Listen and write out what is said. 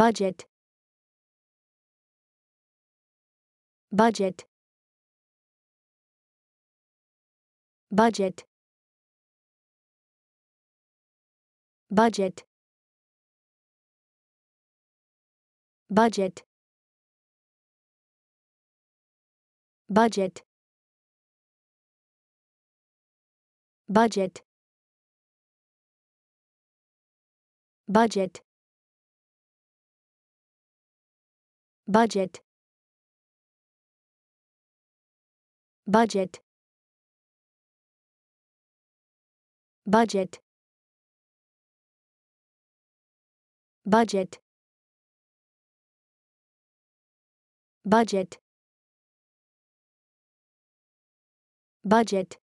budget budget budget budget budget budget budget budget budget budget budget budget budget budget